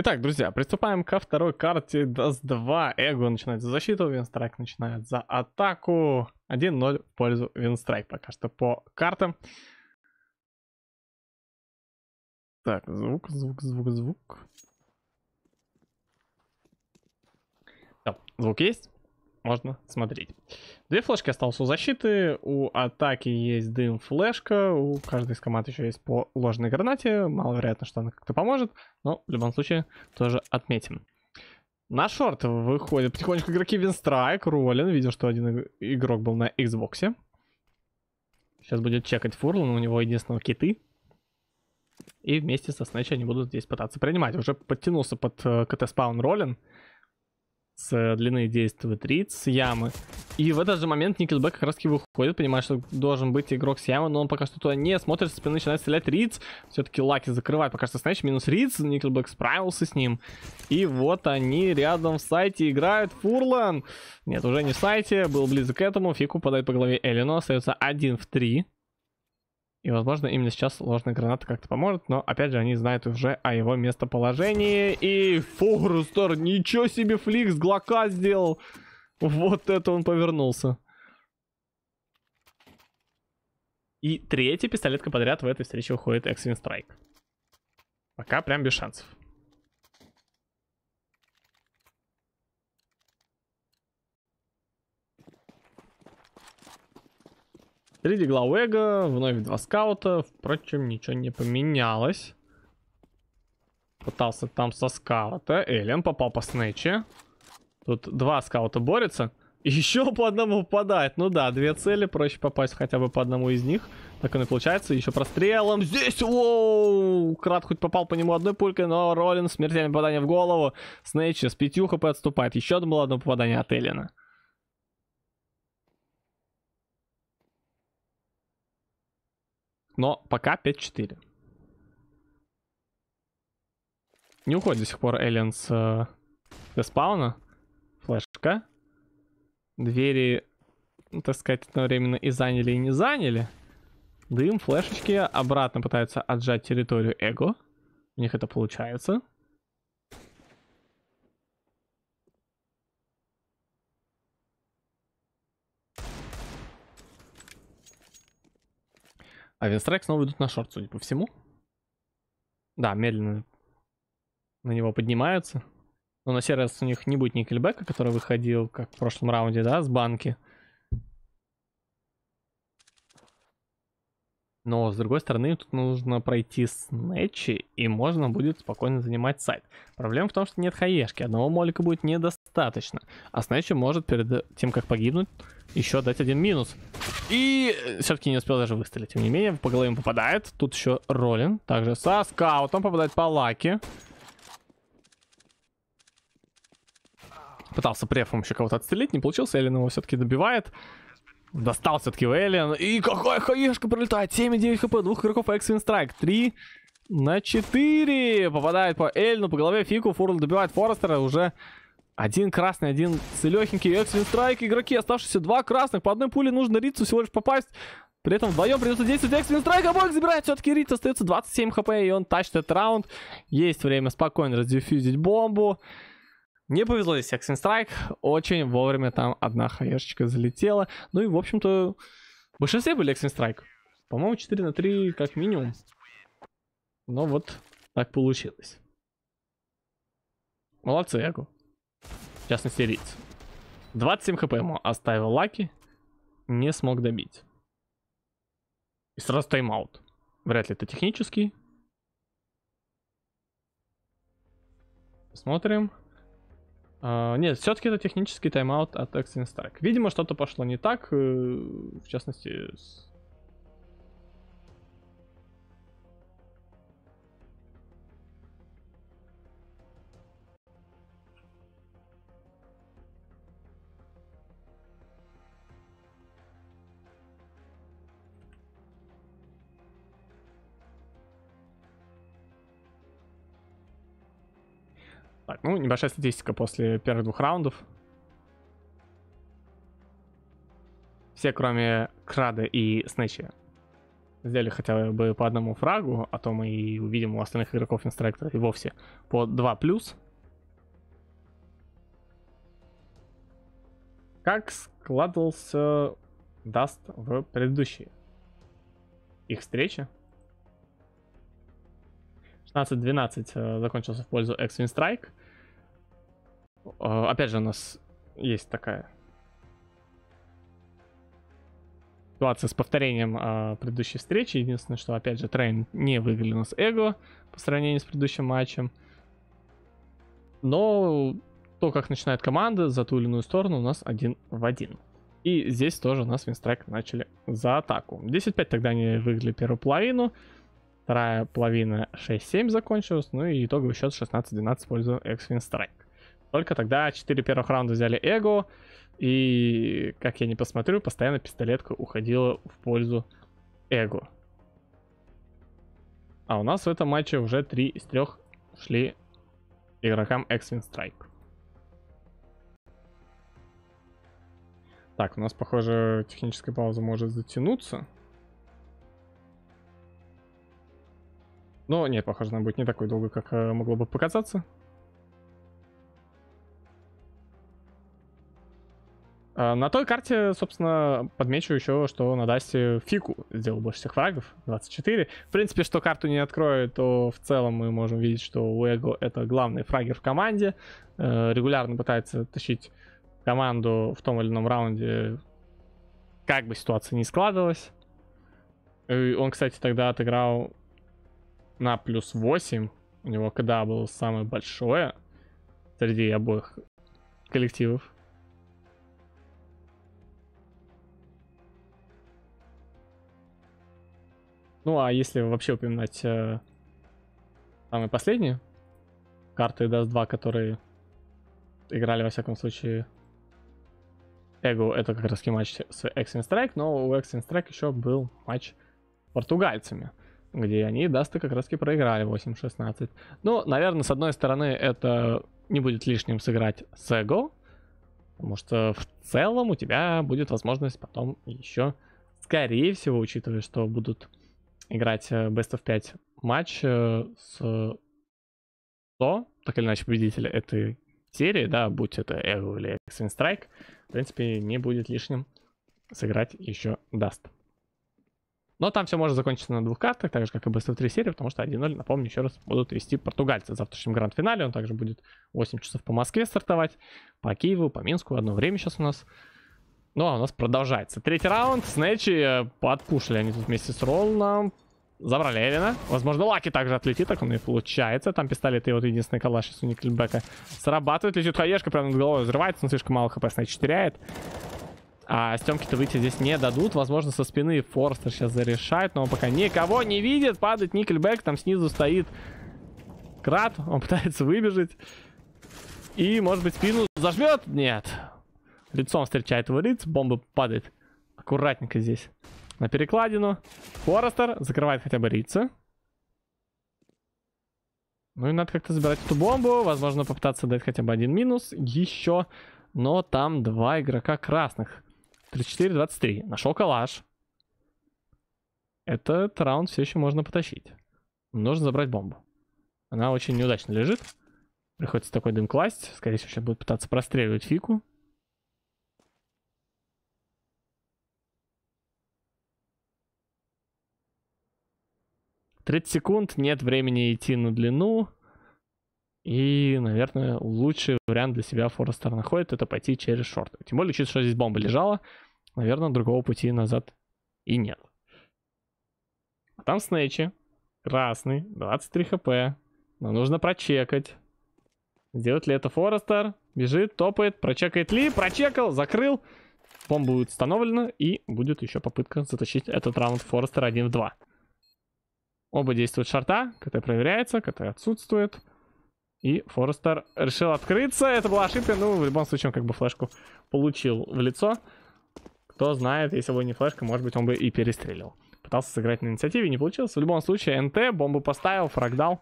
Итак, друзья, приступаем ко второй карте. Даст 2. Эго начинает за защиту, Винстрайк начинает за атаку. 1-0 в пользу Винстрайк пока что по картам. Так, звук, звук, звук, звук. Да, звук есть. Можно смотреть. Две флешки осталось у защиты, у атаки есть дым флешка, у каждой из команд еще есть по ложной гранате, маловероятно, что она как-то поможет, но в любом случае тоже отметим. На шорт выходят потихонечку игроки Винстрайк, Роллин, видел, что один игрок был на Xbox. Сейчас будет чекать Фурлан, у него единственного киты. И вместе со Снэч они будут здесь пытаться принимать. Уже подтянулся под э, КТ-спаун Роллин с э, длины действует Рид, с ямы. И в этот же момент Никельбэк как раз таки выходит, понимает, что должен быть игрок с ямы, но он пока что туда не смотрит, с спины начинает стрелять Риц. Все-таки Лаки закрывает пока что снэч, минус Риц, Никельбэк справился с ним. И вот они рядом в сайте играют, Фурлан! Нет, уже не в сайте, был близок к этому, фику упадает по голове Элину, остается один в три. И, возможно, именно сейчас ложная граната как-то поможет, но, опять же, они знают уже о его местоположении. И Фогрустер, ничего себе, Фликс Глока сделал! Вот это он повернулся. И третья пистолетка подряд в этой встрече уходит Excellent Страйк. Пока прям без шансов. Три дигла Уэга, вновь два скаута. Впрочем, ничего не поменялось. Пытался там со скаута. Эллен попал по снэче. Тут два скаута борются. еще по одному попадает. Ну да, две цели, проще попасть хотя бы по одному из них. Так оно и получается. Еще прострелом. Здесь, воу! Крат хоть попал по нему одной пулькой, но Роллин смертельное попадание в голову. Снэйчи с пятью хп отступает. Еще одно было одно попадание от Эллина. но пока 5-4. Не уходит до сих пор Эллен с деспауна. Э, флешка. Двери, ну, так сказать, одновременно и заняли, и не заняли. Дым, флешечки обратно пытаются отжать территорию Эго. У них это получается. А Авиастрайк снова идут на шорт, судя по всему. Да, медленно на него поднимаются. Но на сей раз у них не будет никельбека, который выходил, как в прошлом раунде, да, с банки. Но, с другой стороны, тут нужно пройти снэчи, и можно будет спокойно занимать сайт. Проблема в том, что нет хаешки. Одного молика будет недостаточно. А снэчи может перед тем, как погибнуть, еще дать один минус. И э, все-таки не успел даже выстрелить. Тем не менее, по голове попадает. Тут еще Ролин. Также со скаутом попадает по лаке. Пытался префом еще кого-то отстрелить, не получился, Эллен его все-таки добивает. Достал все-таки Эллен. И какая хаешка пролетает. 7,9 хп. Двух игроков X-Win Strike. 3 на 4. Попадает по Эльну, по голове Фику. Фурл добивает Форестера. Уже один красный, один целёхенький. Экселен страйк, игроки. Оставшиеся два красных. По одной пуле нужно Рицу всего лишь попасть. При этом вдвоем придется действовать Эксвин Страйк, обоих а забирает. Все-таки Рит остается 27 хп, и он тащит этот раунд. Есть время спокойно раздиффюзить бомбу. Не повезло здесь Эксвин Страйк. Очень вовремя там одна хаешечка залетела. Ну и, в общем-то, в большинстве были Эксвин Страйк. По-моему, 4 на 3 как минимум. Но ну вот так получилось. Молодцы, Яку в частности Риц. 27 хп ему оставил Лаки, не смог добить. И сразу тайм-аут. Вряд ли это технический. Посмотрим. Uh, нет, все-таки это технический тайм-аут от Extreme Strike. Видимо, что-то пошло не так, э, в частности, с Так, ну, небольшая статистика после первых двух раундов. Все, кроме Крада и Снэча, сделали хотя бы по одному фрагу, а то мы и увидим у остальных игроков инстректора и вовсе по 2 плюс. Как складывался Даст в предыдущие их встречи? 16-12 э, закончился в пользу X-Win Strike. А, опять же, у нас есть такая ситуация с повторением э, предыдущей встречи. Единственное, что, опять же, Трейн не выиграл с Эго по сравнению с предыдущим матчем. Но то, как начинает команда за ту или иную сторону, у нас один в один. И здесь тоже у нас Винстрайк начали за атаку. 10-5 тогда они выиграли первую половину. Вторая половина 6-7 закончилась. Ну и итоговый счет 16-12 в пользу экс-Винстрайк. Только тогда 4 первых раунда взяли Эго, и, как я не посмотрю, постоянно пистолетка уходила в пользу Эго. А у нас в этом матче уже 3 из 3 шли игрокам X-Wing Strike. Так, у нас, похоже, техническая пауза может затянуться. Но нет, похоже, она будет не такой долго, как э, могло бы показаться. А, на той карте, собственно, подмечу еще, что на Дасте Фику сделал больше всех врагов, 24. В принципе, что карту не откроет, то в целом мы можем видеть, что у Эго это главный фрагер в команде. Э, регулярно пытается тащить команду в том или ином раунде, как бы ситуация ни складывалась. он, кстати, тогда отыграл на плюс 8. У него когда было самое большое среди обоих коллективов. Ну а если вообще упоминать э, самые последние карты Dust 2, которые играли во всяком случае Эго, это как раз матч с Extreme Strike, но у Extreme Strike еще был матч с португальцами, где они Дасты как раз проиграли 8-16. Ну, наверное, с одной стороны, это не будет лишним сыграть с Эго, потому что в целом у тебя будет возможность потом еще, скорее всего, учитывая, что будут играть э, Best of 5 матч с то, так или иначе, победителя этой серии, да, будь это Эго или Extreme Strike, в принципе, не будет лишним сыграть еще даст. Но там все может закончиться на двух картах, так же, как и Best of 3 серии, потому что 1-0, напомню, еще раз будут вести португальцы в завтрашнем гранд-финале. Он также будет 8 часов по Москве стартовать, по Киеву, по Минску. Одно время сейчас у нас ну, а у нас продолжается. Третий раунд. Снэчи э, подкушали они тут вместе с Роллом. Забрали Элина. Возможно, Лаки также отлетит, так он и получается. Там пистолет и вот единственный калаш из Никельбека срабатывает. Летит хаешка прямо над головой, взрывается, но слишком мало хп Снэч теряет. А Стемки-то выйти здесь не дадут. Возможно, со спины Форстер сейчас зарешает, но он пока никого не видит. Падает Никельбек, там снизу стоит Крат. Он пытается выбежать. И, может быть, спину зажмет? Нет. Лицом встречает его лиц, бомба падает. Аккуратненько здесь. На перекладину. Форестер закрывает хотя бы рица. Ну и надо как-то забирать эту бомбу. Возможно, попытаться дать хотя бы один минус. Еще. Но там два игрока красных. 34-23. Нашел калаш. Этот раунд все еще можно потащить. Нужно забрать бомбу. Она очень неудачно лежит. Приходится такой дым класть. Скорее всего, сейчас будет пытаться простреливать фику. 30 секунд, нет времени идти на длину. И, наверное, лучший вариант для себя Форестер находит, это пойти через шорты. Тем более, учитывая, что здесь бомба лежала, наверное, другого пути назад и нет. А там снэчи. Красный, 23 хп. Но нужно прочекать. Сделает ли это Форестер? Бежит, топает, прочекает ли? Прочекал, закрыл. Бомба будет установлена и будет еще попытка затащить этот раунд Форестер 1 в 2. Оба действуют шарта. КТ проверяется, КТ отсутствует. И Форестер решил открыться. Это была ошибка. Ну, в любом случае, он как бы флешку получил в лицо. Кто знает, если бы не флешка, может быть, он бы и перестрелил. Пытался сыграть на инициативе, не получилось. В любом случае, НТ бомбу поставил, фраг дал.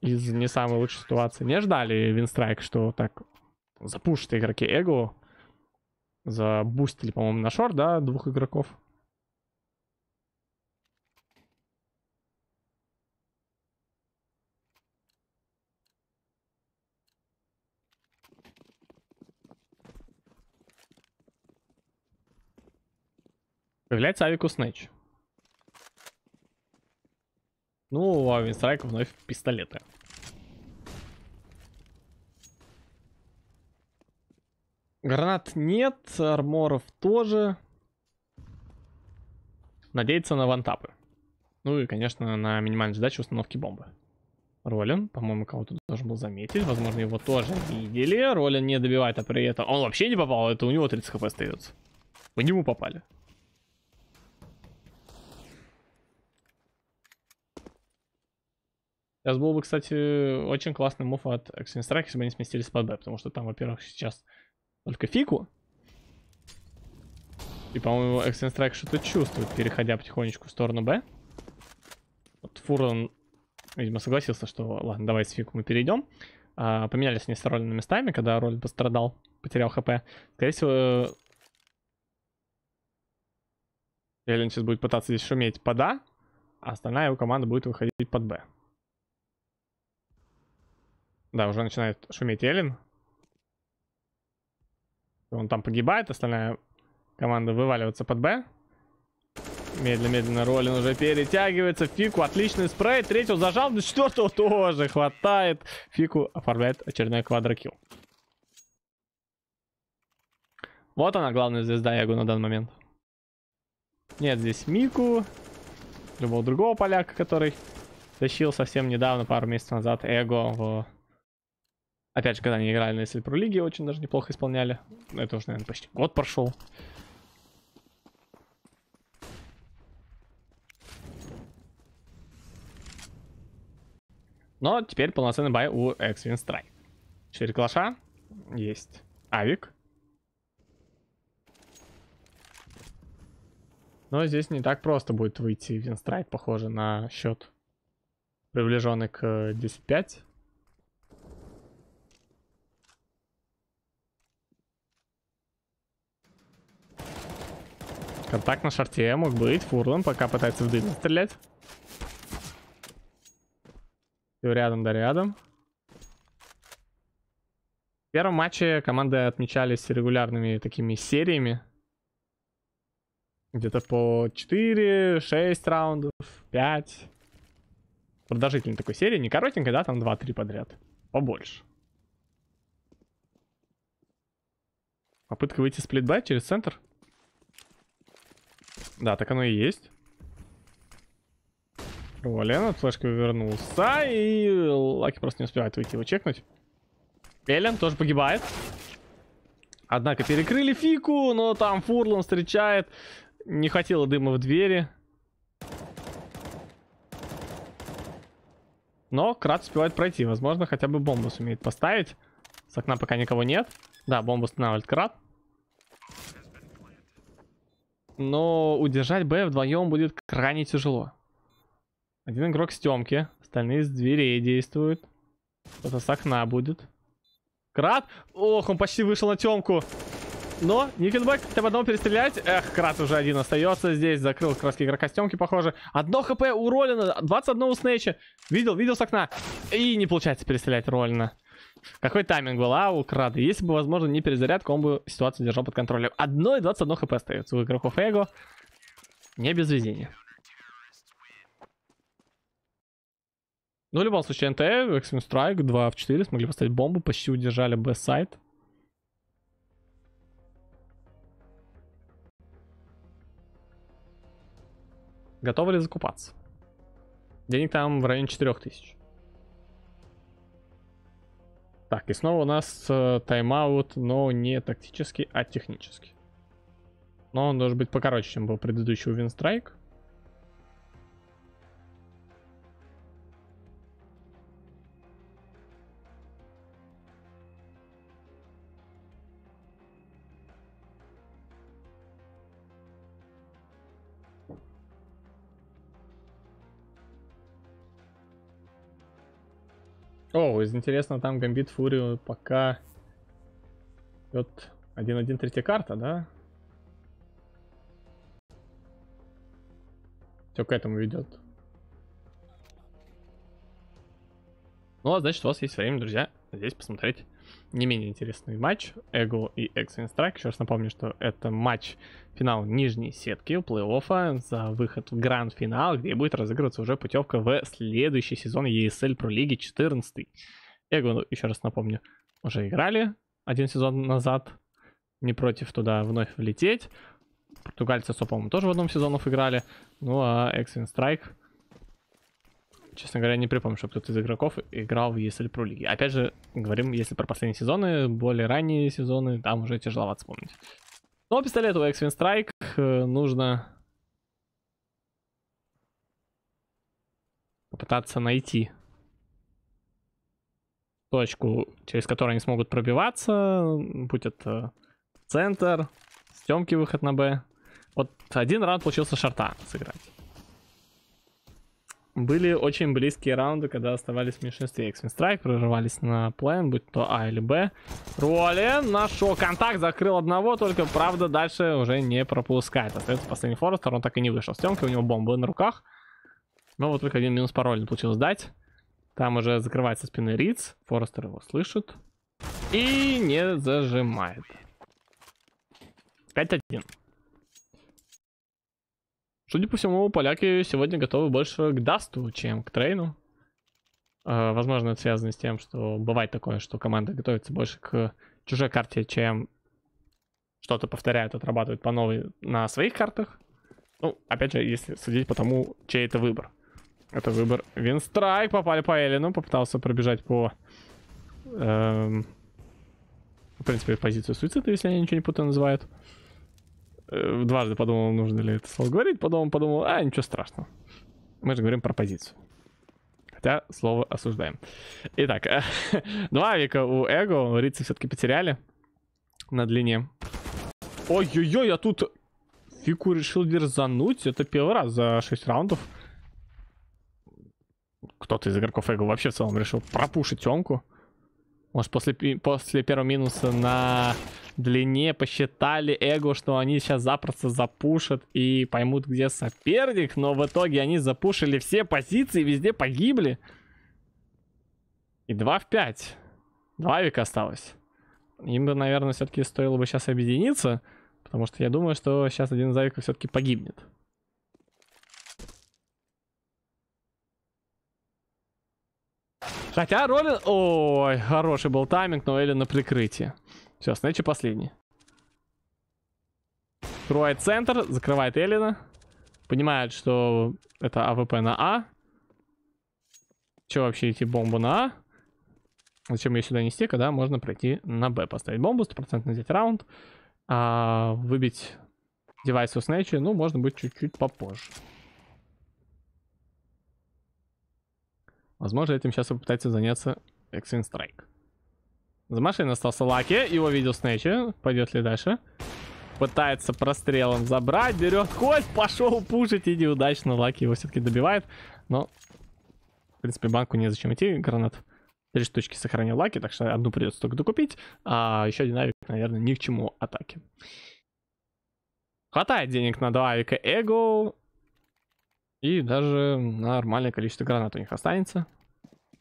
Из не самой лучшей ситуации. Не ждали Винстрайк, что так запушат игроки Эго. Забустили, по-моему, на шор, да, двух игроков. Появляется Авику Снэч. Ну, а у Авинстрайка вновь пистолеты. Гранат нет, арморов тоже. Надеяться на вантапы. Ну и, конечно, на минимальную задачу установки бомбы. Ролин, по-моему, кого-то должен был заметить. Возможно, его тоже видели. Ролин не добивает, а при этом... Он вообще не попал, это у него 30 хп остается. По нему попали. Сейчас было бы, кстати, очень классный мув от Axiom Strike, если бы они сместились под Б, потому что там, во-первых, сейчас только фику. И, по-моему, Axiom Strike что-то чувствует, переходя потихонечку в сторону Б. Вот Фурон, видимо, согласился, что ладно, давай с фику мы перейдем. А, поменялись они местами, когда Роллин пострадал, потерял хп. Скорее всего, Эллен сейчас будет пытаться здесь шуметь под А, а остальная его команда будет выходить под Б. Да, уже начинает шуметь Эллен. Он там погибает, остальная команда вываливается под Б. Медленно-медленно Ролин уже перетягивается. Фику отличный спрей. Третьего зажал, до четвертого тоже хватает. Фику оформляет очередной квадрокил. Вот она, главная звезда Ягу на данный момент. Нет, здесь Мику. Любого другого поляка, который тащил совсем недавно, пару месяцев назад, Эго в Опять же, когда они играли на Сильпро Лиге, очень даже неплохо исполняли. Это уже, наверное, почти год прошел. Но теперь полноценный бай у Эксвин Страйк. 4 калаша. Есть Авик. Но здесь не так просто будет выйти Винстрайк, похоже, на счет приближенный к 10-5. Контакт на шарте мог быть. Фурлан пока пытается в дым стрелять. Все рядом да рядом. В первом матче команды отмечались регулярными такими сериями. Где-то по 4, 6 раундов, 5. Продолжительной такой серии. Не коротенькой, да, там 2-3 подряд. Побольше. Попытка выйти сплитбай через центр. Да, так оно и есть. Вален от флешки вернулся, и Лаки просто не успевает выйти его чекнуть. Элен тоже погибает. Однако перекрыли Фику, но там Фурлан встречает. Не хотела дыма в двери. Но Крат успевает пройти. Возможно, хотя бы бомбу сумеет поставить. С окна пока никого нет. Да, бомбу останавливает Крат но удержать Б вдвоем будет крайне тяжело. Один игрок с темки, остальные с дверей действуют. Кто-то с окна будет. Крат! Ох, он почти вышел на темку. Но Никенбек хотя бы одного перестрелять. Эх, Крат уже один остается здесь. Закрыл краски игрока с темки, похоже. Одно хп у Роллина, 21 у Снейча. Видел, видел с окна. И не получается перестрелять Роллина. Какой тайминг был, а, у Крады? Если бы, возможно, не перезарядка, он бы ситуацию держал под контролем. и 1,21 хп остается у игроков Эго. Не без везения. Ну, в любом случае, НТ, Extreme Strike, 2 в 4, смогли поставить бомбу, почти удержали Б-сайт. Готовы ли закупаться? Денег там в районе 4000. Так, и снова у нас э, тайм-аут, но не тактический, а технический. Но он должен быть покороче, чем был предыдущий Винстрайк. О, из интересного там Гамбит Фурию пока... Вот 1-1 третья карта, да? Все к этому ведет. Ну а значит у вас есть время, друзья, здесь посмотреть не менее интересный матч Эгл и X Strike. Еще раз напомню, что это матч финал нижней сетки плей-оффа за выход в гранд-финал, где будет разыгрываться уже путевка в следующий сезон ESL Pro Лиги 14. Эгл ну, еще раз напомню, уже играли один сезон назад, не против туда вновь влететь. Португальцы с Опом тоже в одном сезонов играли. Ну а Эксвин Страйк честно говоря, не припомню, чтобы кто-то из игроков играл в ESL Pro лиги. Опять же, говорим, если про последние сезоны, более ранние сезоны, там уже тяжеловато вспомнить. Но ну, а пистолет у X-Win Strike э, нужно попытаться найти точку, через которую они смогут пробиваться, будь это центр, стемки выход на Б. Вот один раунд получился шарта сыграть были очень близкие раунды, когда оставались в меньшинстве. X-Men прорывались на план, будь то А или Б. Ролин нашел контакт, закрыл одного, только, правда, дальше уже не пропускает. Остается последний Форестер, он так и не вышел с темки, у него бомбы на руках. Но вот только один минус пароль, Ролину получилось дать. Там уже закрывается спины Риц, Форестер его слышит. И не зажимает. 5-1. Судя по всему, поляки сегодня готовы больше к дасту, чем к трейну. Э, возможно, это связано с тем, что бывает такое, что команда готовится больше к чужой карте, чем что-то повторяют, отрабатывают по новой на своих картах. Ну, опять же, если судить по тому, чей это выбор. Это выбор Винстрайк, попали по Эллину, попытался пробежать по... Эм, в принципе, в позицию суицида, если они ничего не путаю называют. Э, дважды подумал, нужно ли это слово говорить, потом подумал, а, ничего страшного. Мы же говорим про позицию. Хотя слово осуждаем. Итак, два века у Эго. Рицы все-таки потеряли на длине. Ой-ой-ой, я а тут фику решил дерзануть. Это первый раз за 6 раундов. Кто-то из игроков Эго вообще в целом решил пропушить тёмку Может, после, после первого минуса на длине посчитали эго, что они сейчас запросто запушат и поймут, где соперник. Но в итоге они запушили все позиции, везде погибли. И 2 в 5. 2 века осталось. Им бы, наверное, все-таки стоило бы сейчас объединиться. Потому что я думаю, что сейчас один из авиков все-таки погибнет. Хотя Ролин, Ой, хороший был тайминг, но Эли на прикрытии. Все, Снэчи последний. Открывает центр, закрывает Эллина. Понимает, что это АВП на А. Че вообще идти бомбу на А? Зачем ее сюда нести, когда можно пройти на Б? Поставить бомбу, стопроцентно взять раунд. А, выбить девайс у Снэча, ну, можно быть чуть-чуть попозже. Возможно, этим сейчас попытается заняться Extreme Strike. За машиной остался Лаки, его видел Снэчи, пойдет ли дальше. Пытается прострелом забрать, берет кость, пошел пушить и неудачно Лаки его все-таки добивает. Но, в принципе, банку незачем идти, гранат. Три штучки сохранил Лаки, так что одну придется только докупить, а еще один авик, наверное, ни к чему атаки. Хватает денег на два авика Эго, и даже нормальное количество гранат у них останется.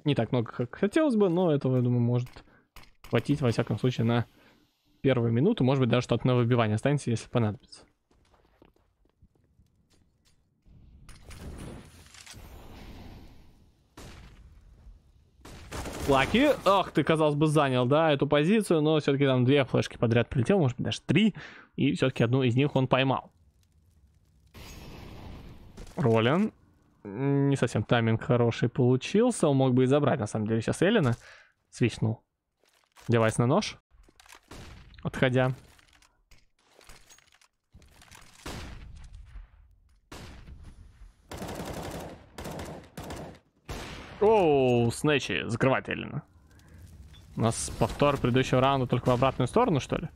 Не так много, как хотелось бы, но этого, я думаю, может хватить, во всяком случае, на первую минуту. Может быть, даже что-то на выбивание останется, если понадобится. Лаки, ох, ты, казалось бы, занял, да, эту позицию, но все-таки там две флешки подряд прилетел, может быть, даже три, и все-таки одну из них он поймал. Ролин. Не совсем тайминг хороший получился, он мог бы и забрать, на самом деле, сейчас Эллина свичнул девайс на нож. Отходя. Оу, снэчи, закрывать закрывательно. У нас повтор предыдущего раунда только в обратную сторону, что ли?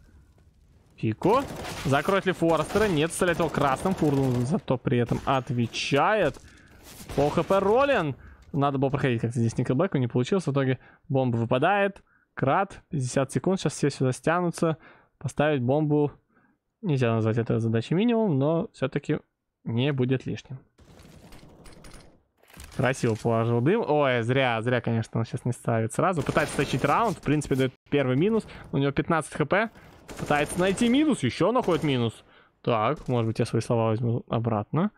Пико. Закроет ли Форестера? Нет, стреляет его красным. Фурден зато при этом отвечает. По хп Роллин. Надо было проходить как-то здесь Никлбеку, не получилось. В итоге бомба выпадает крат, 50 секунд, сейчас все сюда стянутся, поставить бомбу, нельзя назвать это задачей минимум, но все-таки не будет лишним. Красиво положил дым. Ой, зря, зря, конечно, он сейчас не ставит сразу. Пытается тащить раунд, в принципе, дает первый минус. У него 15 хп. Пытается найти минус, еще находит минус. Так, может быть, я свои слова возьму обратно.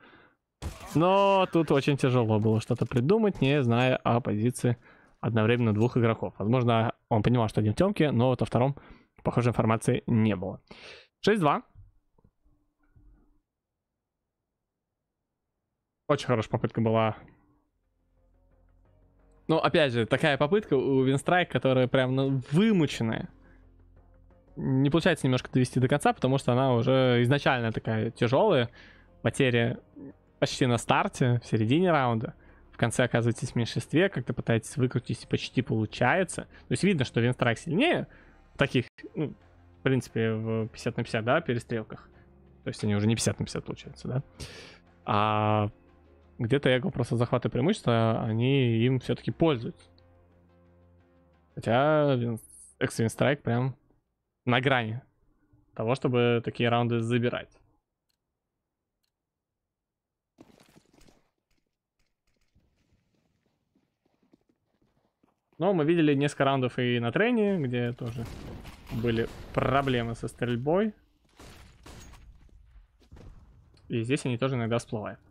Но тут очень тяжело было что-то придумать, не зная о позиции одновременно двух игроков. Возможно, он понимал, что один в темке, но вот о втором, похоже, информации не было. 6-2. Очень хорошая попытка была. Ну, опять же, такая попытка у Винстрайк, которая прям ну, вымученная. Не получается немножко довести до конца, потому что она уже изначально такая тяжелая. Потери почти на старте, в середине раунда конце оказываетесь в меньшинстве, как-то пытаетесь выкрутить, и почти получается. То есть видно, что Винстрайк сильнее в таких, ну, в принципе, в 50 на 50, да, перестрелках. То есть они уже не 50 на 50 получается, да. А где-то я говорю просто захваты преимущества, они им все-таки пользуются. Хотя Экс Винстрайк прям на грани того, чтобы такие раунды забирать. Но мы видели несколько раундов и на трене, где тоже были проблемы со стрельбой. И здесь они тоже иногда всплывают.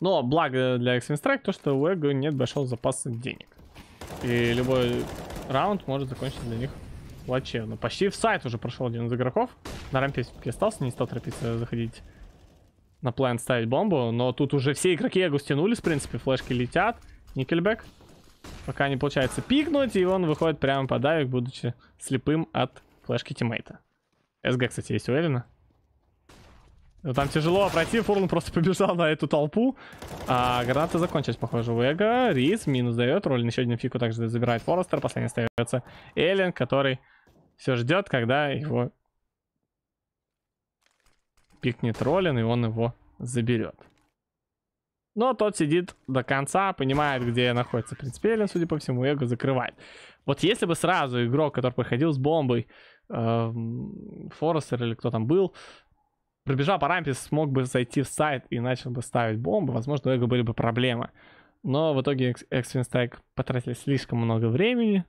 Но благо для X-Strike то, что у Эго нет большого запаса денег. И любой раунд может закончиться для них плачевно. Почти в сайт уже прошел один из игроков. На рампе все-таки остался, не стал торопиться заходить на план ставить бомбу. Но тут уже все игроки его стянулись, в принципе. Флешки летят. Никельбек. Пока не получается пикнуть, и он выходит прямо по дайвик, будучи слепым от флешки тиммейта. СГ, кстати, есть у Эллина. Но ну, там тяжело, а пройти Фурлан просто побежал на эту толпу. А граната закончилась, похоже, у Эго. Риз минус дает, Роллин еще один фику также забирает Форестер. Последний остается Эллен, который все ждет, когда его пикнет Роллин, и он его заберет. Но тот сидит до конца, понимает, где находится принц Эллен, судя по всему, эго закрывает. Вот если бы сразу игрок, который приходил с бомбой, э, Форестер или кто там был, пробежал по рампе, смог бы зайти в сайт и начал бы ставить бомбы, возможно, у Эго были бы проблемы. Но в итоге Экстрин Strike потратили слишком много времени.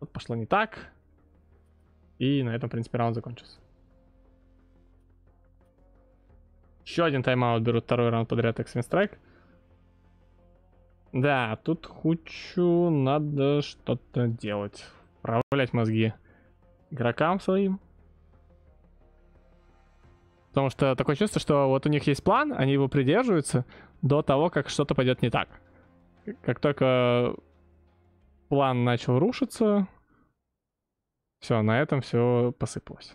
Вот пошло не так. И на этом, в принципе, раунд закончился. Еще один тайм-аут берут второй раунд подряд Экстрин Strike. Да, тут Хучу надо что-то делать. Управлять мозги игрокам своим. Потому что такое чувство, что вот у них есть план, они его придерживаются до того, как что-то пойдет не так. Как только план начал рушиться, все, на этом все посыпалось.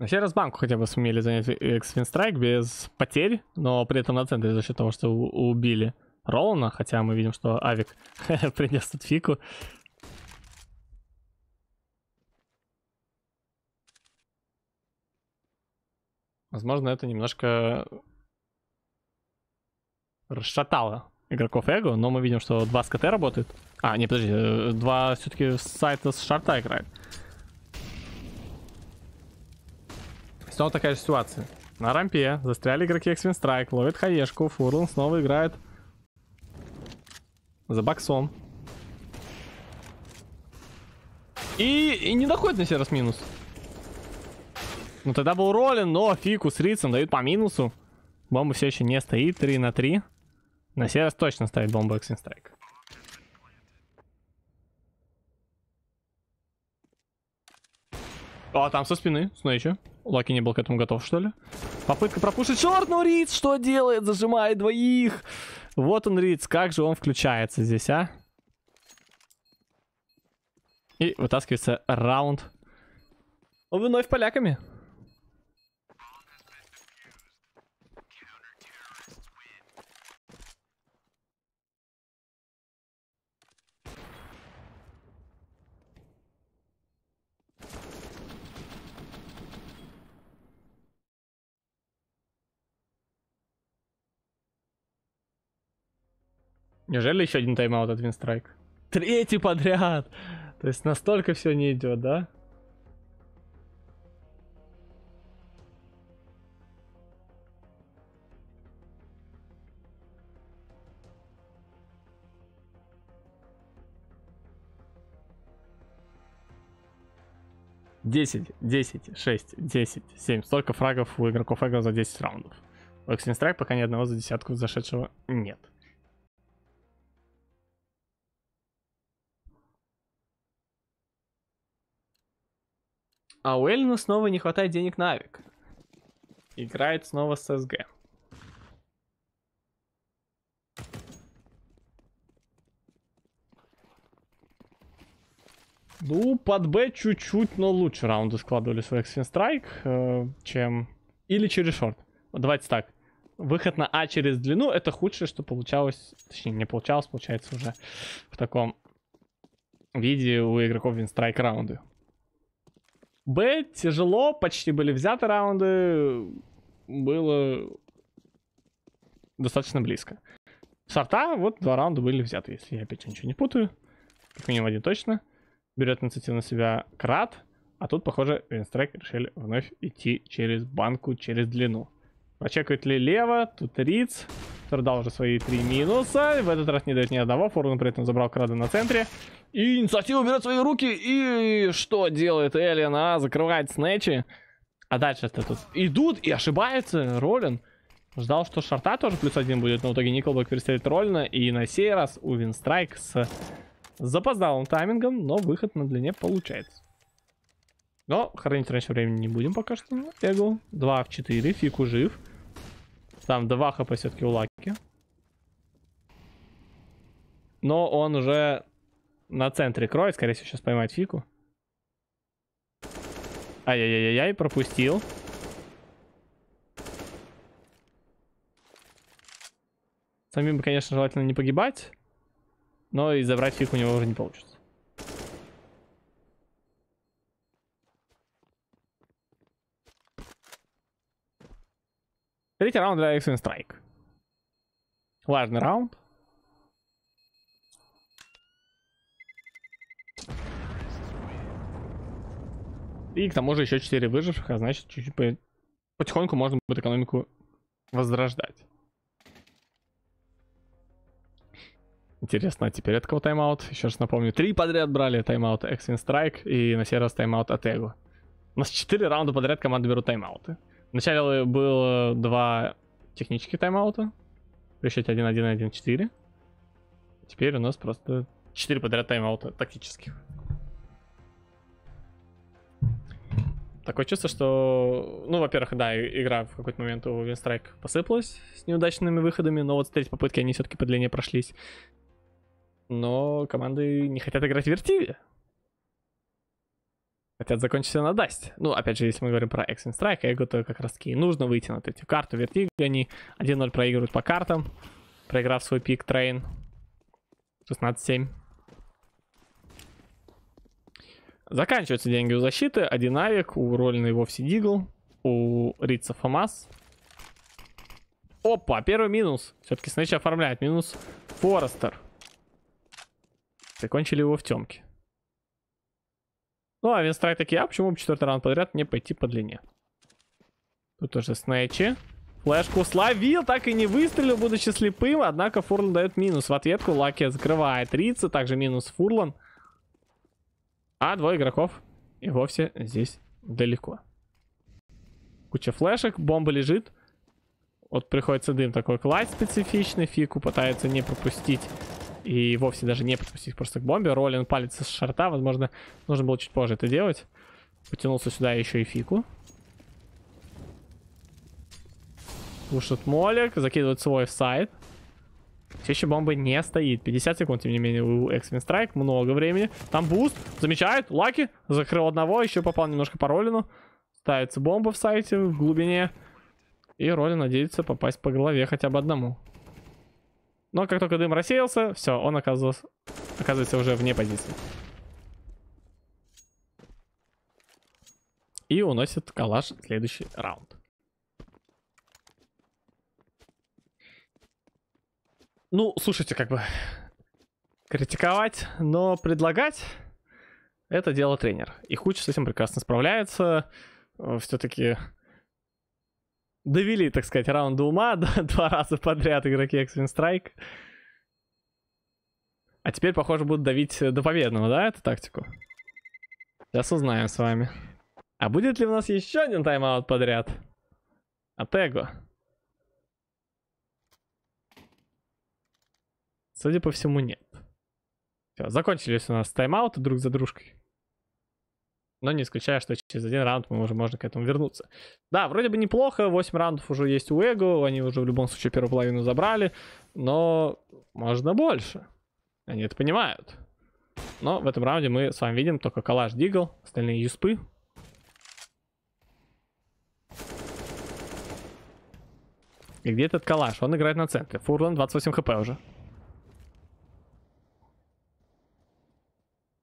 раз банку хотя бы сумели занять э, X-Win Strike без потерь, но при этом на центре за счет того, что убили Ролана, хотя мы видим, что Авик принес тут фику. Возможно, это немножко расшатало игроков эго, но мы видим, что два СКТ работают. А, не, подожди, э, два все-таки сайта с шарта играют снова такая же ситуация. На рампе застряли игроки Эксвин Страйк, ловит хаешку, Фурлан снова играет за боксом. И, и не доходит на Серос минус. Ну тогда был Роллин, но Фику с Рицем дают по минусу. Бомба все еще не стоит, 3 на 3. На Серос точно ставит бомбу Эксвин Страйк. А, там со спины, снэйчу. Лаки не был к этому готов, что ли? Попытка пропушить шорт, но Риц что делает? Зажимает двоих. Вот он, Риц, как же он включается здесь, а? И вытаскивается раунд. Вновь поляками. Неужели еще один тайм-аут от Винстрайк? Третий подряд! То есть настолько все не идет, да? Десять, десять, шесть, десять, семь. Столько фрагов у игроков Эго за 10 раундов. У Экстрайк пока ни одного за десятку зашедшего нет. А у Эллина снова не хватает денег на авик. Играет снова с СГ. Ну, под Б чуть-чуть, но лучше раунды складывали свой Эксфин Страйк, э, чем... Или через шорт. Давайте так. Выход на А через длину — это худшее, что получалось... Точнее, не получалось, получается уже в таком виде у игроков Винстрайк раунды. Б тяжело, почти были взяты раунды, было достаточно близко. Сорта, вот два раунда были взяты, если я опять ничего не путаю. Как минимум один точно. Берет инициативу на себя Крат, а тут, похоже, Винстрайк решили вновь идти через банку, через длину. Очекает ли лево, тут Риц. Продал уже свои три минуса. В этот раз не дает ни одного. Форган при этом забрал крады на центре. И инициативу берет свои руки. И что делает Эллен? А, закрывает снэчи. А дальше это тут идут и ошибаются, Ролин. Ждал, что шарта тоже плюс один будет, но в итоге Николбек перестрелит Ролина. И на сей раз Увин Страйк с запоздалым таймингом, но выход на длине получается. Но хоронить раньше времени не будем пока что. Эгл 2 в 4, Фику жив. Там 2 хп все-таки у Лаки. Но он уже на центре кроет, скорее всего, сейчас поймает фику. Ай-яй-яй-яй, пропустил. Самим бы, конечно, желательно не погибать, но и забрать Фику у него уже не получится. Третий раунд для X Wing Strike. Важный раунд. И к тому же еще 4 выживших, а значит чуть-чуть по потихоньку можно будет экономику возрождать. Интересно, а теперь от кого тайм-аут? Еще раз напомню, три подряд брали тайм-аут x Wing Strike и на сей раз тайм-аут от Эго. У нас четыре раунда подряд команды берут тайм-ауты. Вначале было два технических тайм-аута. При счете 1-1-1-4. Теперь у нас просто 4 подряд тайм-аута тактических. Такое чувство, что, ну, во-первых, да, игра в какой-то момент у Винстрайк посыпалась с неудачными выходами, но вот с третьей попытки они все-таки по длине прошлись. Но команды не хотят играть в вертиве хотят закончиться на Dust. Ну, опять же, если мы говорим про Action Strike, Эго, то как раз таки нужно выйти на третью карту Вертига. Они 1-0 проигрывают по картам, проиграв свой пик Трейн. 16-7. Заканчиваются деньги у защиты. Один авик, у Роллина вовсе Дигл, у Рица Фомас. Опа, первый минус. Все-таки Снэч оформляет минус Форестер. Закончили его в темке. Ну, а Винстрайк такие, а почему бы четвертый раунд подряд не пойти по длине? Тут тоже снэчи. Флешку словил, так и не выстрелил, будучи слепым. Однако Фурлан дает минус в ответку. Лаки закрывает Рица, также минус Фурлан. А двое игроков и вовсе здесь далеко. Куча флешек, бомба лежит. Вот приходится дым такой класть специфичный. Фику пытается не пропустить и вовсе даже не подпустить просто к бомбе. Роллин палец с шарта, возможно, нужно было чуть позже это делать. Потянулся сюда еще и фику. Пушит молик, закидывает свой в сайт. Все еще бомбы не стоит. 50 секунд, тем не менее, у X-Win Strike. Много времени. Там буст. Замечает. Лаки. Закрыл одного. Еще попал немножко по Ролину. Ставится бомба в сайте в глубине. И Ролин надеется попасть по голове хотя бы одному. Но как только дым рассеялся, все, он оказывался оказывается уже вне позиции. И уносит калаш следующий раунд. Ну, слушайте, как бы критиковать, но предлагать это дело тренер. И Хуч с этим прекрасно справляется. Все-таки довели, так сказать, раунд до ума два раза подряд игроки X-Wing Strike. А теперь, похоже, будут давить до победного, да, эту тактику? Сейчас узнаем с вами. А будет ли у нас еще один тайм-аут подряд? Атего? Судя по всему, нет. Все, закончились у нас тайм-ауты друг за дружкой но не исключаю, что через один раунд мы уже можно к этому вернуться. Да, вроде бы неплохо, 8 раундов уже есть у Эго, они уже в любом случае первую половину забрали, но можно больше. Они это понимают. Но в этом раунде мы с вами видим только калаш Дигл, остальные юспы. И где этот калаш? Он играет на центре. Фурлан 28 хп уже.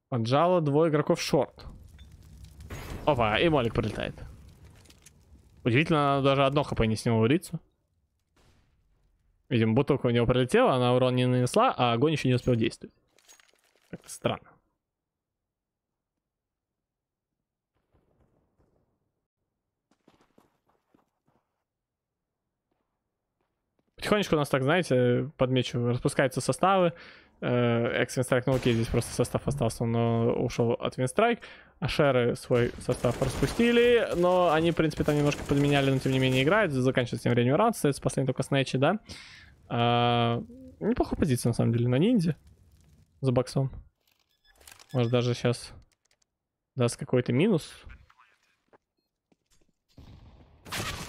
Поджало двое игроков шорт. Опа, и молик прилетает. Удивительно, она даже одно хп не сняла урицу. Видимо, бутылка у него пролетела, она урон не нанесла, а огонь еще не успел действовать. Как-то странно. Потихонечку у нас так, знаете, подмечу, распускаются составы. Э, Экс-Винстрайк, ну окей, здесь просто состав остался, но э, ушел от Винстрайк. А Шеры свой состав распустили, но они, в принципе, там немножко подменяли, но тем не менее играют. Заканчивается тем временем раунд, остается последний только Снэчи, да. А, неплохая позиция, на самом деле, на ниндзя. За боксом. Может, даже сейчас даст какой-то минус.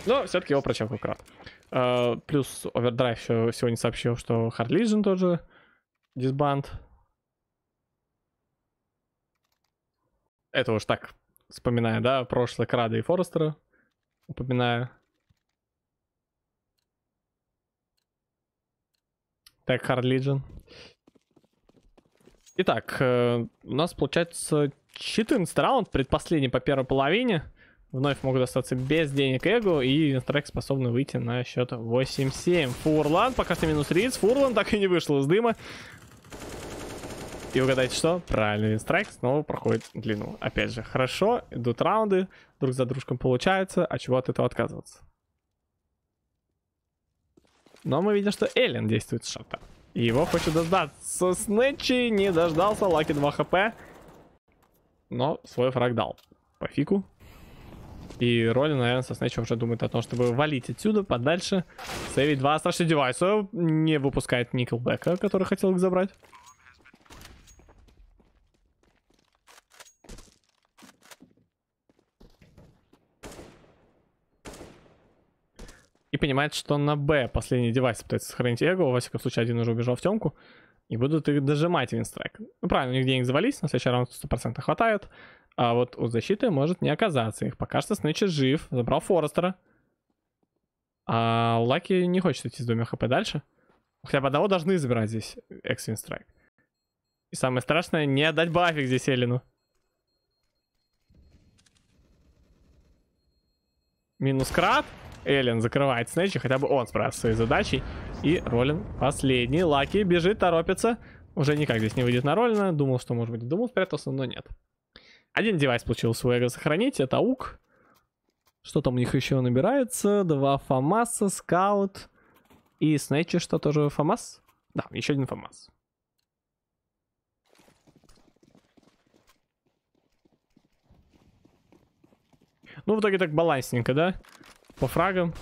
Но все-таки его прочел как раз. А, плюс Овердрайв еще сегодня сообщил, что Hard тоже Дисбанд. Это уж так вспоминаю, да, прошлое Крада и Форестера. Упоминаю. Так, Hard Legion. Итак, э, у нас получается 14 раунд, предпоследний по первой половине. Вновь могут остаться без денег Эго, и Инстрек способны выйти на счет 8-7. Фурланд пока что минус Риц. Фурланд так и не вышел из дыма. И угадайте что? правильно, страйк снова проходит длину. Опять же, хорошо, идут раунды, друг за дружком получается, а чего от этого отказываться? Но мы видим, что Эллен действует с шарта. И его хочет дождаться. Снэчи не дождался, Лаки 2 хп. Но свой фраг дал. По фику. И Роли, наверное, со Снэчи уже думает о том, чтобы валить отсюда, подальше. Сейвить два оставшихся девайса. Не выпускает Никлбека, который хотел их забрать. понимает, что на Б последний девайс пытается сохранить эго, во всяком случае один уже убежал в темку, и будут их дожимать винстрайк. Ну правильно, у них денег завались, на следующий раунд 100% хватает, а вот у защиты может не оказаться их. Пока что Снэчи жив, забрал Форестера. А Лаки не хочет идти с двумя хп дальше. Хотя бы одного должны забирать здесь экс Винстрайк. И самое страшное, не отдать бафик здесь Элину. Минус крат. Эллен закрывает Снэча, хотя бы он справится своей задачей. И Роллин последний. Лаки бежит, торопится. Уже никак здесь не выйдет на Роллина. Думал, что, может быть, думал, спрятался, но нет. Один девайс получился свой эго сохранить. Это УК. Что там у них еще набирается? Два Фамаса, Скаут и Снэчи, что тоже Фамас? Да, еще один Фамас. Ну, в итоге так балансненько, да? по фрагам.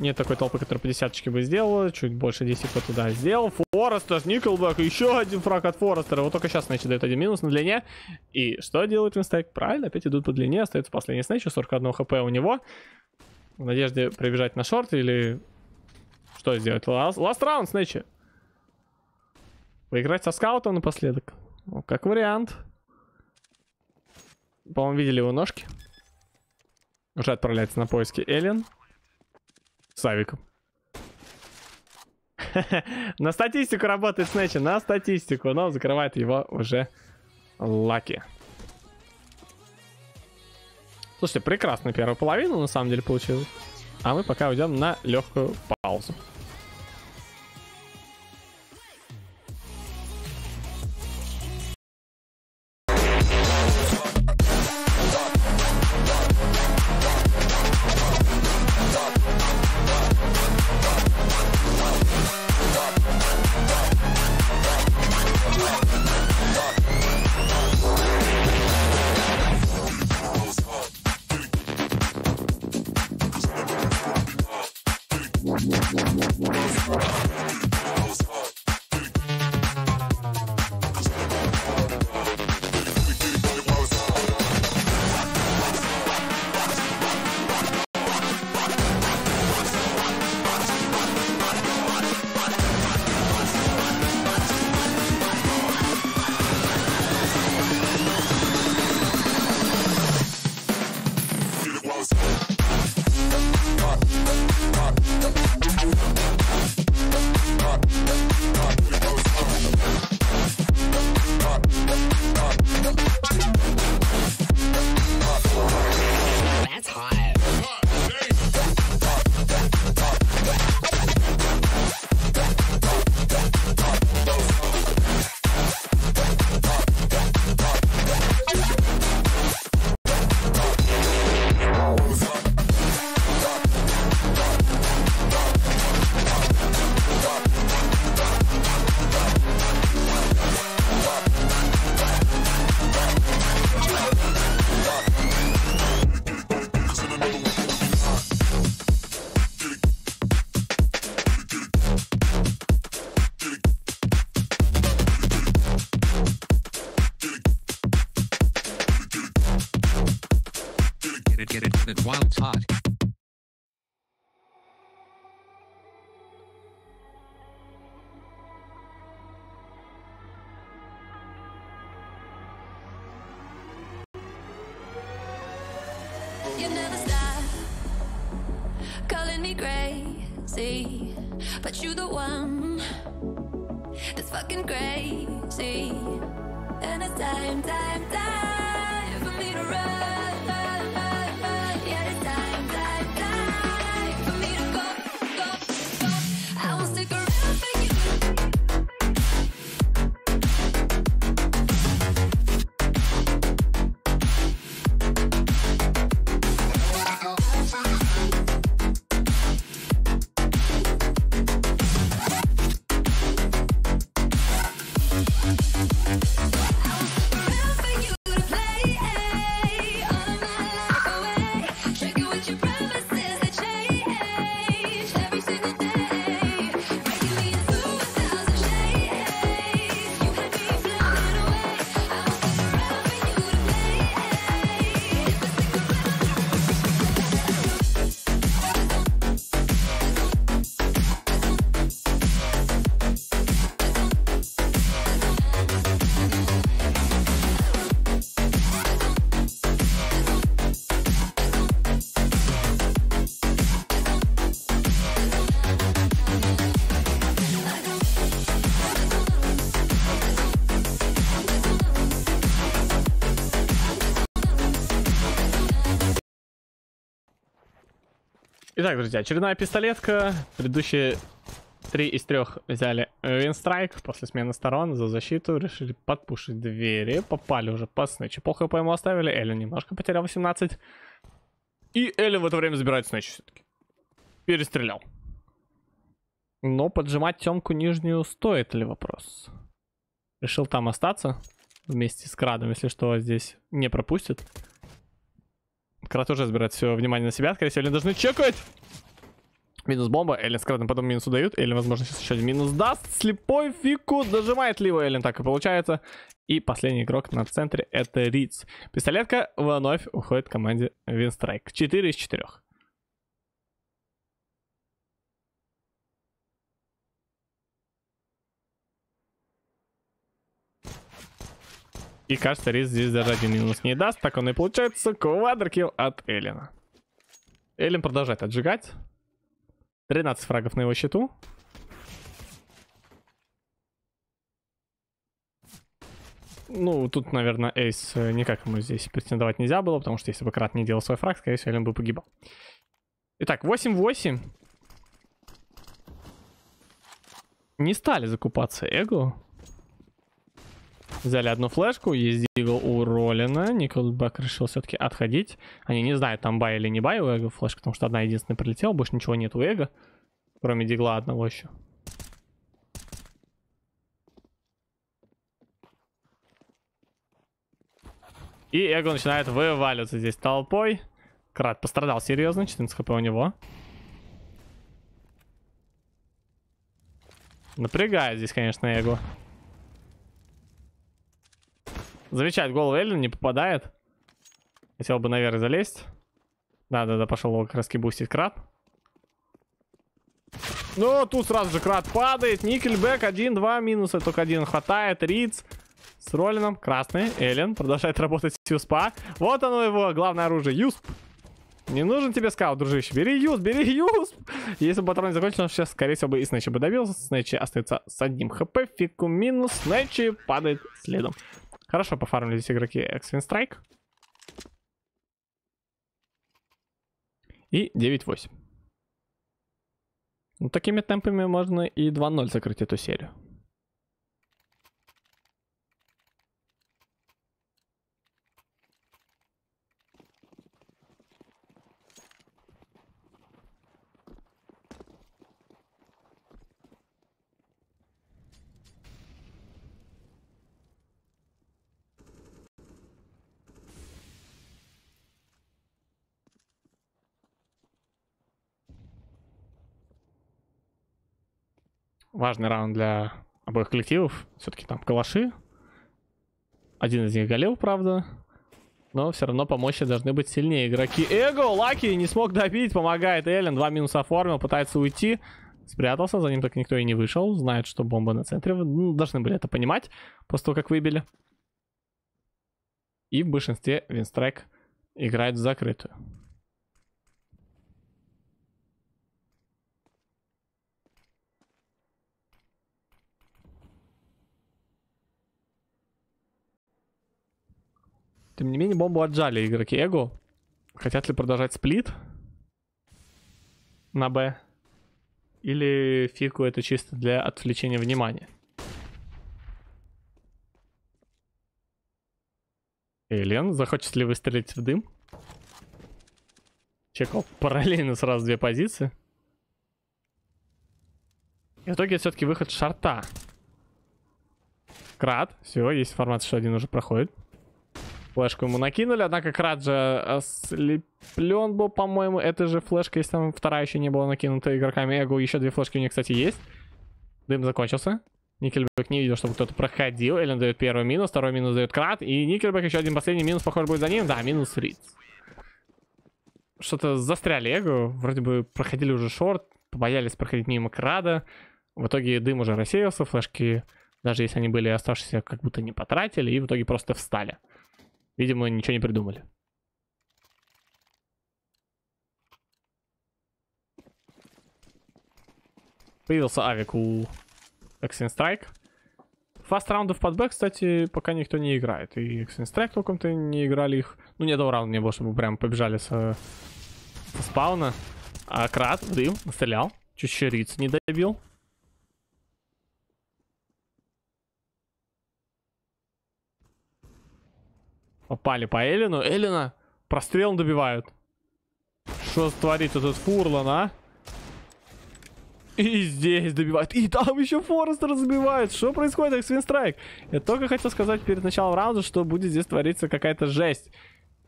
Нет такой толпы, которая по десяточке бы сделала. Чуть больше 10 кто туда сделал. Форестер, Николбек, еще один фраг от Форестера. Вот только сейчас, значит, дает один минус на длине. И что делает Винстайк? Правильно, опять идут по длине. Остается последний снэч, 41 хп у него. В надежде пробежать на шорт или... Что сделать? Ласт раунд снэчи. Поиграть со скаутом напоследок. Ну, как вариант. По-моему, видели его ножки. Уже отправляется на поиски Эллен. С на статистику работает Снэчи, на статистику, но закрывает его уже Лаки. Слушайте, прекрасная первая половина на самом деле получилась. А мы пока уйдем на легкую паузу. while it's hot. Итак, друзья, очередная пистолетка. Предыдущие три из трех взяли э, винстрайк после смены сторон за защиту. Решили подпушить двери. Попали уже по снэчу. Похуй по ему оставили. Эллен немножко потерял 18. И Эллен в это время забирает снэч все-таки. Перестрелял. Но поджимать темку нижнюю стоит ли вопрос? Решил там остаться вместе с крадом, если что, а здесь не пропустит. Крат тоже забирает все внимание на себя. Скорее всего, Эллен должны чекать. Минус бомба. Эллен с кратом потом минус дают, Эллен, возможно, сейчас еще один минус даст. Слепой фику. Дожимает ли его Эллен? Так и получается. И последний игрок на центре это Риц. Пистолетка вновь уходит команде Винстрайк. 4 из 4. И кажется, Рис здесь даже один минус не даст. Так он и получается квадркил от Эллина. Эллен продолжает отжигать. 13 фрагов на его счету. Ну, тут, наверное, Эйс э, никак ему здесь претендовать нельзя было, потому что если бы Крат не делал свой фраг, скорее всего, Эллен бы погибал. Итак, 8-8. Не стали закупаться Эгу. Взяли одну флешку, есть у Ролина, Николбек решил все-таки отходить. Они не знают, там бай или не бай у Эго флешка, потому что одна единственная прилетела, больше ничего нет у Эго. Кроме дигла одного еще. И Эго начинает вываливаться здесь толпой. Крат пострадал серьезно, 14 хп у него. Напрягает здесь, конечно, Эго. Замечает, голову Эллен не попадает. Хотел бы наверх залезть. Да-да-да, пошел его как раз бустить краб. Но ну, тут сразу же крат падает. Никельбек 1-2 минуса. Только один хватает. Риц с Роллином. Красный. Эллен продолжает работать с Юспа. Вот оно его главное оружие. Юсп. Не нужен тебе скаут, дружище. Бери Юсп, бери Юсп. Если бы патрон не закончился, сейчас, скорее всего, бы и Снэчи бы добился. Снэчи остается с одним хп. Фику минус. Снэчи падает следом. Хорошо пофармились игроки Extreme Strike. И 9-8. Ну, такими темпами можно и 2-0 закрыть эту серию. важный раунд для обоих коллективов. Все-таки там калаши. Один из них голел, правда. Но все равно по должны быть сильнее игроки. Эго, Лаки не смог добить, помогает Эллен. Два минуса оформил, пытается уйти. Спрятался, за ним так никто и не вышел. Знает, что бомба на центре. Ну, должны были это понимать после того, как выбили. И в большинстве Винстрайк играет в закрытую. Тем не менее, бомбу отжали игроки Эго. Хотят ли продолжать сплит? На Б. Или фику это чисто для отвлечения внимания? Элен, захочет ли выстрелить в дым? Чекал параллельно сразу две позиции. И в итоге все-таки выход шарта. Крат. Все, есть формат, что один уже проходит. Флешку ему накинули, однако Краджа э, ослеплен был, по-моему, этой же флешка если там вторая еще не была накинута игроками Эгу. Еще две флешки у них, кстати, есть. Дым закончился. Никельбек не видел, чтобы кто-то проходил. Эллен дает первый минус, второй минус дает Крат. И Никельбек еще один последний минус, похоже, будет за ним. Да, минус Риц. Что-то застряли Эгу. Вроде бы проходили уже шорт, побоялись проходить мимо Крада. В итоге дым уже рассеялся, флешки, даже если они были оставшиеся, как будто не потратили, и в итоге просто встали. Видимо, ничего не придумали. Появился авик у Action Strike. Фаст раундов под бэк, кстати, пока никто не играет. И Action Strike толком-то не играли их. Ну, не до раунда не было, чтобы прям побежали со, со спауна. А Крат дым стрелял. Чуть щериц не добил. Попали по Элину. Элина прострелом добивают. Что творит этот Фурлан, а? И здесь добивают. И там еще Форестер разбивают. Что происходит, Эксвин Страйк? Я только хотел сказать перед началом раунда, что будет здесь твориться какая-то жесть.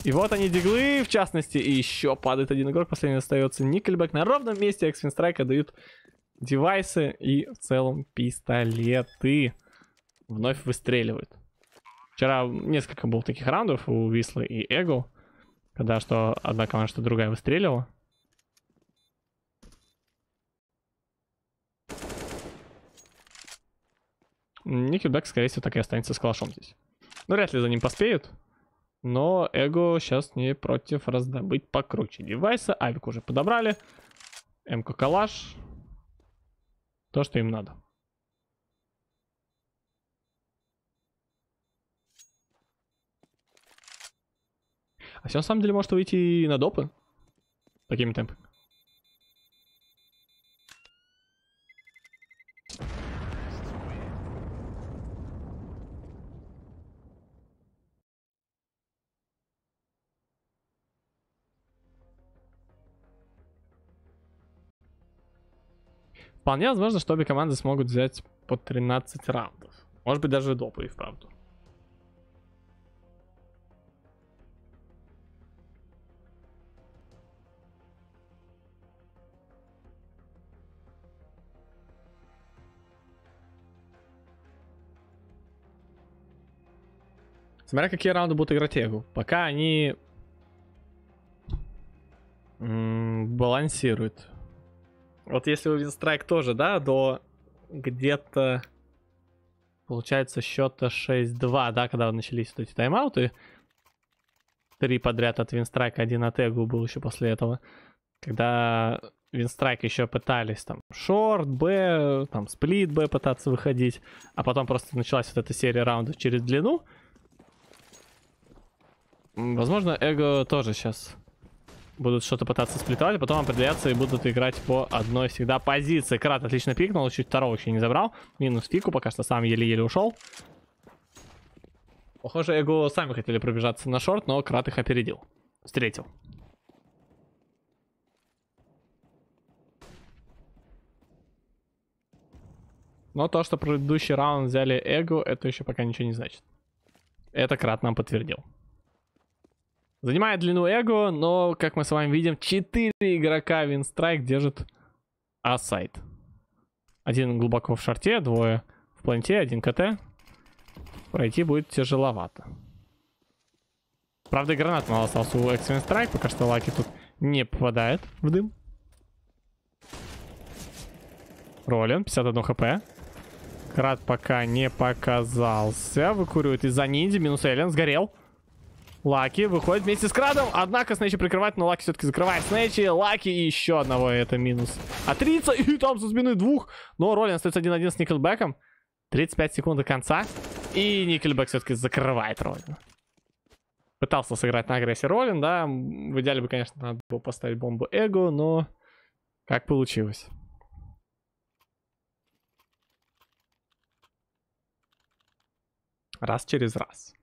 И вот они, диглы, в частности. И еще падает один игрок. Последний остается Никельбэк. На ровном месте Эксвин Страйка дают девайсы и в целом пистолеты. Вновь выстреливают. Вчера несколько было таких раундов у Вислы и Эгл, когда что одна команда, что другая выстрелила. Ники Дак, скорее всего, так и останется с калашом здесь. Ну, вряд ли за ним поспеют. Но Эго сейчас не против раздобыть покруче девайса. Авик уже подобрали. МК калаш. То, что им надо. А все на самом деле может выйти и на допы. Такими темпами. Вполне возможно, что обе команды смогут взять по 13 раундов. Может быть, даже допы и вправду. Смотря какие раунды будут играть Эгу. Пока они балансируют. Вот если у Винстрайк тоже, да, до где-то получается счета 6-2, да, когда начались вот эти тайм-ауты. Три подряд от Винстрайка, один от Эгу был еще после этого. Когда Винстрайк еще пытались там шорт, Б, там сплит Б пытаться выходить, а потом просто началась вот эта серия раундов через длину, Возможно, эго тоже сейчас будут что-то пытаться сплитовать, а потом определяться и будут играть по одной всегда позиции. Крат отлично пикнул, чуть второго еще не забрал. Минус пику, пока что сам еле-еле ушел. Похоже, Эго сами хотели пробежаться на шорт, но Крат их опередил. Встретил. Но то, что предыдущий раунд взяли Эго, это еще пока ничего не значит. Это Крат нам подтвердил. Занимает длину эго, но, как мы с вами видим, 4 игрока Винстрайк держит А-сайт. Один глубоко в шарте, двое в планете, один КТ. Пройти будет тяжеловато. Правда, гранат мало остался у Эксвин Страйк, пока что Лаки тут не попадает в дым. Ролин, 51 хп. Крат пока не показался. Выкуривает из-за ниндзя. Минус Эллен, сгорел. Лаки выходит вместе с Крадом, однако Снэчи прикрывает, но Лаки все-таки закрывает Снэчи, Лаки и еще одного, это минус. А 30, и там со спины двух, но Роллин остается 1-1 с Никельбеком. 35 секунд до конца, и Никельбек все-таки закрывает Роллина. Пытался сыграть на агрессии Роллин, да, в идеале бы, конечно, надо было поставить бомбу Эго, но как получилось. Раз через раз.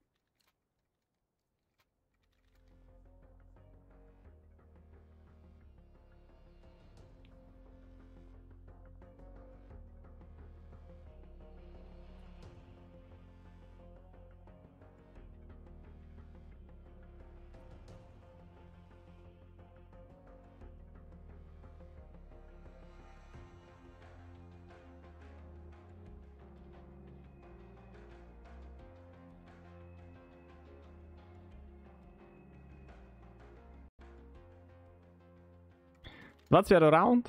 21 раунд.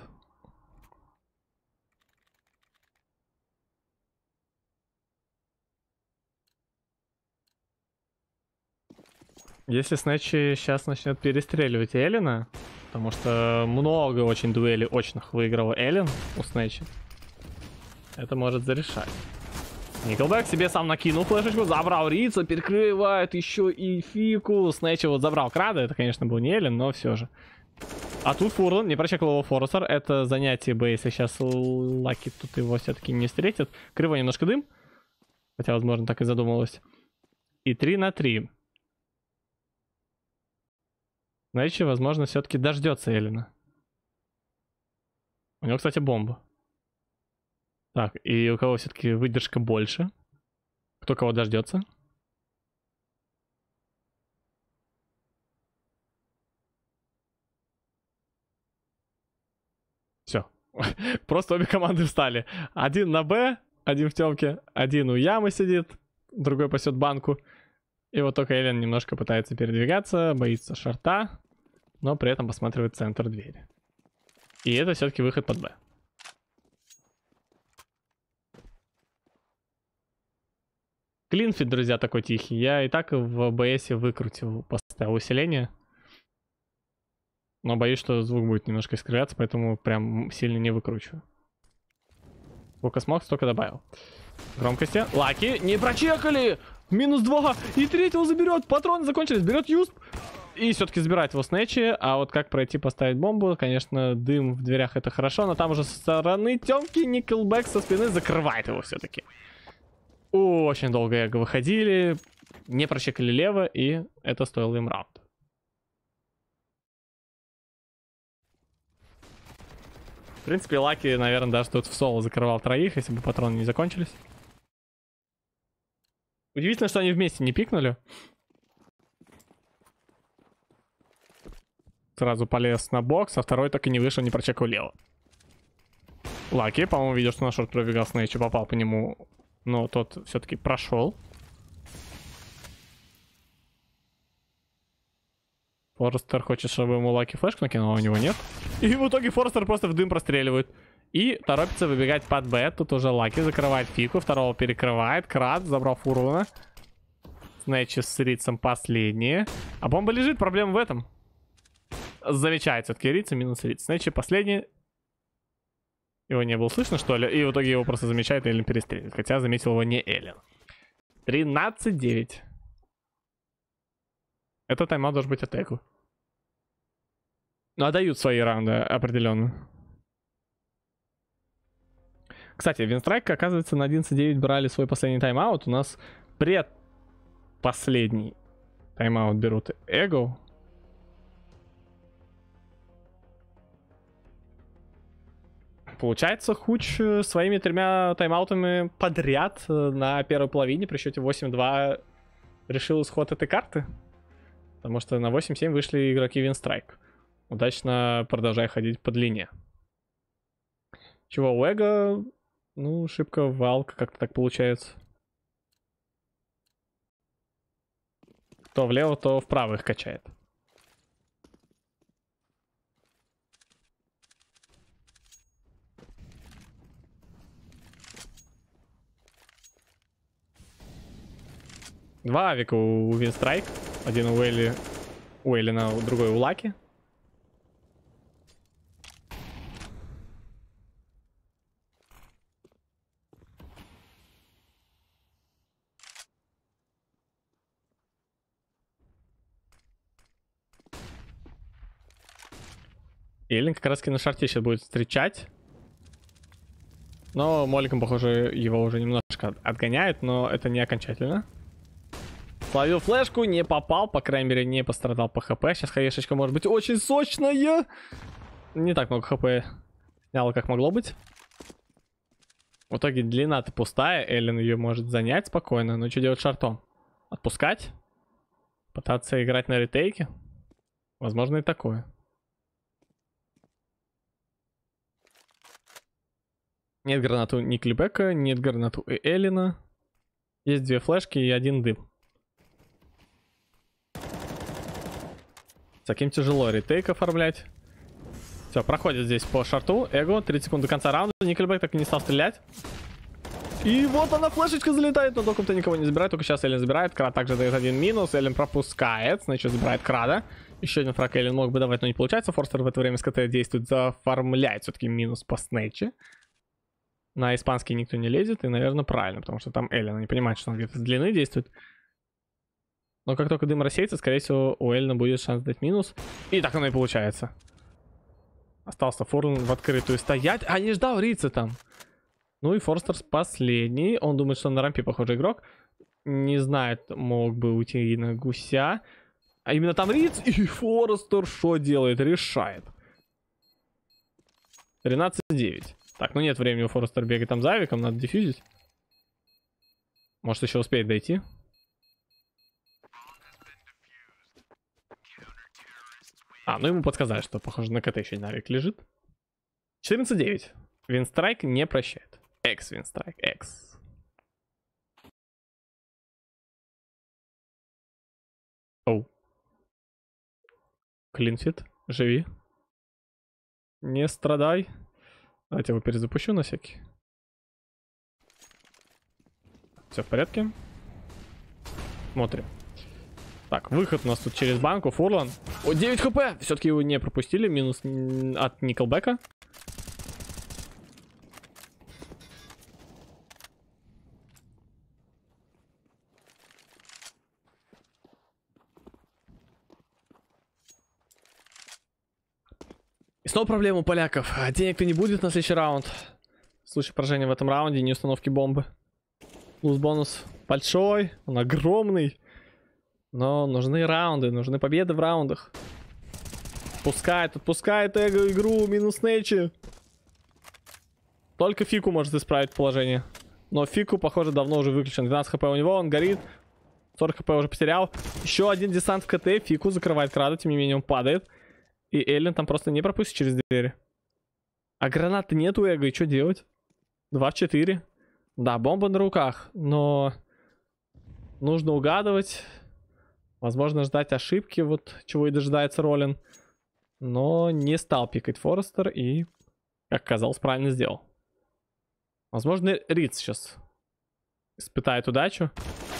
Если Снэчи сейчас начнет перестреливать Эллина, потому что много очень дуэлей очных выиграл Эллен у Снэчи, это может зарешать. Николбэк себе сам накинул флешечку, забрал Рица, перекрывает еще и Фику. Снэчи вот забрал Крада, это, конечно, был не Эллен, но все же. А тут Фурлан, не прощай, его Форсер, это занятие бы, сейчас Лаки тут его все-таки не встретит. Криво немножко дым, хотя, возможно, так и задумалось. И 3 на 3. Значит, возможно, все-таки дождется Элина. У него, кстати, бомба. Так, и у кого все-таки выдержка больше? Кто кого дождется? Просто обе команды встали. Один на Б, один в темке, один у ямы сидит, другой пасет банку. И вот только Элен немножко пытается передвигаться, боится шарта, но при этом посматривает центр двери. И это все-таки выход под Б. Клинфит, друзья, такой тихий. Я и так в БСе выкрутил поставил усиление но боюсь, что звук будет немножко искривляться, поэтому прям сильно не выкручиваю. Сколько смог, столько добавил. Громкости. Лаки не прочекали! Минус два! И третьего заберет! Патроны закончились, берет Юсп! И все-таки забирает его снэчи, а вот как пройти поставить бомбу, конечно, дым в дверях это хорошо, но там уже со стороны темки Никелбэк со спины закрывает его все-таки. Очень долго эго выходили, не прочекали лево, и это стоило им раунд. В принципе, Лаки, наверное, даже тут в соло закрывал троих, если бы патроны не закончились. Удивительно, что они вместе не пикнули. Сразу полез на бокс, а второй так и не вышел, не прочекал лево. Лаки, по-моему, видел, что на шорт пробегал Снэйч и попал по нему. Но тот все-таки прошел. Форестер хочет, чтобы ему Лаки флешку накинул, а у него нет. И в итоге Форестер просто в дым простреливает. И торопится выбегать под Б. Тут уже Лаки закрывает фику. Второго перекрывает. Крат забрал урона. Снэчи с Рицем последние. А бомба лежит. Проблема в этом. Замечает все-таки Рица минус Риц. Снэчи последние. Его не было слышно, что ли? И в итоге его просто замечает Эллен перестрелит. Хотя заметил его не Эллен. 13-9. Это тайм-аут должен быть от Эклы. Ну, отдают а свои раунды определенно. Кстати, Винстрайк, оказывается, на 11-9 брали свой последний тайм-аут. У нас предпоследний тайм-аут берут Эго. Получается, Хуч э, своими тремя тайм-аутами подряд э, на первой половине при счете 8-2 решил исход этой карты. Потому что на 8-7 вышли игроки Винстрайк. Удачно продолжая ходить по длине. Чего у Эго? Ну, шибко валка, как-то так получается. То влево, то вправо их качает. Два авика у Винстрайк. Один у Элли, у Эллина, другой у Лаки. Эллин как раз на шарте сейчас будет встречать. Но Моликом, похоже, его уже немножко отгоняет, но это не окончательно. Словил флешку, не попал, по крайней мере, не пострадал по хп. Сейчас хаешечка может быть очень сочная. Не так много хп сняло, как могло быть. В итоге длина-то пустая, Эллен ее может занять спокойно, но что делать шартом? Отпускать? Пытаться играть на ретейке? Возможно и такое. Нет гранату ни Клибека, нет гранату и Эллина. Есть две флешки и один дым. Таким тяжело ретейк оформлять. Все, проходит здесь по шарту. Эго, 30 секунд до конца раунда. Никельбэк так и не стал стрелять. И вот она, флешечка залетает, но доком-то никого не забирает. Только сейчас Эллен забирает. Крад также дает один минус. Эллен пропускает, значит забирает Крада. Еще один фраг Эллен мог бы давать, но не получается. Форстер в это время с КТ действует, заформляет все-таки минус по снэче. На испанский никто не лезет, и, наверное, правильно, потому что там Эллен не понимает, что он где-то с длины действует. Но как только дым рассеется, скорее всего, у Эльна будет шанс дать минус. И так оно и получается. Остался Форн в открытую стоять. А, не ждал Рица там. Ну и Форстерс последний. Он думает, что на рампе, похоже, игрок. Не знает, мог бы уйти на гуся. А именно там Риц. И Форестер что делает? Решает. 13-9. Так, ну нет времени у Форестера бегать там за авиком. Надо дефьюзить. Может, еще успеет дойти. А, ну ему подсказали, что, похоже, на КТ еще навик лежит. 14-9. Винстрайк не прощает. Экс Винстрайк, экс. Оу. Клинфит, живи. Не страдай. Давайте его перезапущу на всякий. Все в порядке. Смотрим. Так, выход у нас тут через банку, Фурлан. О, 9 хп! Все-таки его не пропустили, минус от Николбека. И снова проблема у поляков. А денег-то не будет на следующий раунд. Случай поражения в этом раунде, не установки бомбы. Плюс бонус большой, он огромный. Но нужны раунды, нужны победы в раундах. Пускает, отпускает эго игру, минус Нечи. Только Фику может исправить положение. Но Фику, похоже, давно уже выключен. 12 хп у него, он горит. 40 хп уже потерял. Еще один десант в КТ. Фику закрывает крада, тем не менее он падает. И Эллен там просто не пропустит через двери. А гранаты нет у Эго, и что делать? 2 в 4. Да, бомба на руках, но нужно угадывать. Возможно, ждать ошибки, вот чего и дожидается Ролин, Но не стал пикать Форестер и, как казалось, правильно сделал. Возможно, Риц сейчас испытает удачу.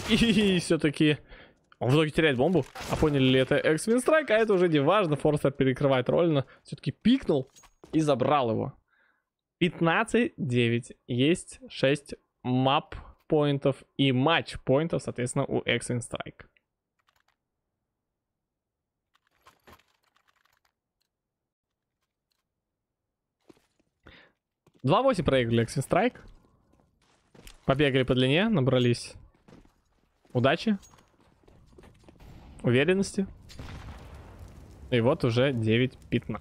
И все-таки он в итоге теряет бомбу. А поняли ли это Эксвин Страйк, а это уже не важно. Форстер перекрывает Ролина, Все-таки пикнул и забрал его. 15-9. Есть 6 мап-поинтов и матч-поинтов, соответственно, у Эксвин Страйк. 2-8 проиграли Action Strike. Побегали по длине, набрались удачи, уверенности. И вот уже 9-15.